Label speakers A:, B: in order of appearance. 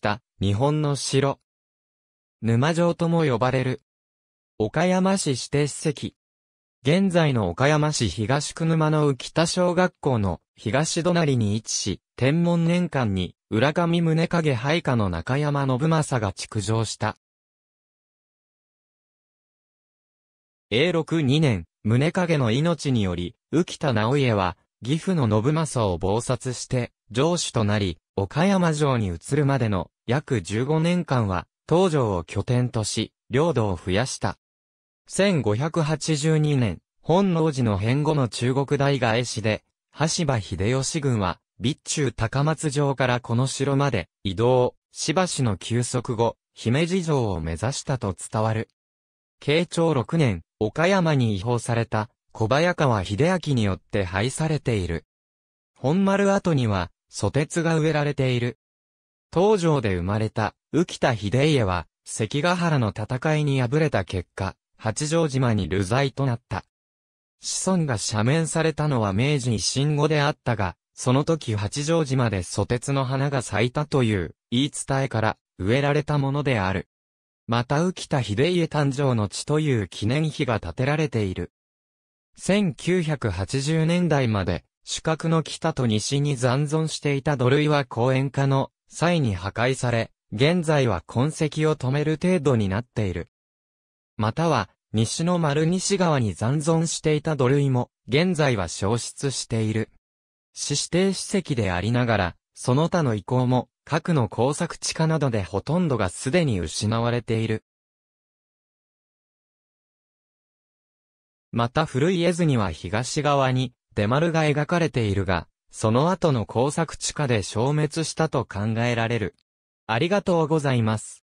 A: った日本の城。沼城とも呼ばれる。岡山市指定史跡。現在の岡山市東久沼の浮田小学校の東隣に位置し、天文年間に浦上宗影配下
B: の中山信正が築城した。永禄2年、宗影の命により、浮田直家は、
A: 岐阜の信正を謀殺して、城主となり、岡山城に移るまでの約15年間は、東城を拠点とし、領土を増やした。1582年、本能寺の変後の中国大返しで、橋場秀吉軍は、備中高松城からこの城まで移動、しばしの休息後、姫路城を目指したと伝わる。慶長6年、岡山に移放された小早川秀明によって廃されている。本丸跡には、蘇鉄が植えられている。東条で生まれた、浮田秀家は、関ヶ原の戦いに敗れた結果、八丈島に流罪となった。子孫が赦免されたのは明治維新後であったが、その時八丈島で蘇鉄の花が咲いたという言い伝えから植えられたものである。また浮田秀家誕生の地という記念碑が建てられている。1980年代まで主角の北と西に残存していた土塁は公園化の際に破壊され、現在は痕跡を止める程度になっている。または、西の丸西側に残存していた土塁も、現在は消失している。市指定史跡でありながら、その他の遺構も、核の工作地
B: 下などでほとんどがすでに失われている。また古い絵図には東側に、デマルが描かれているが、その後の工作地下で消滅したと考えられる。ありがとうございます。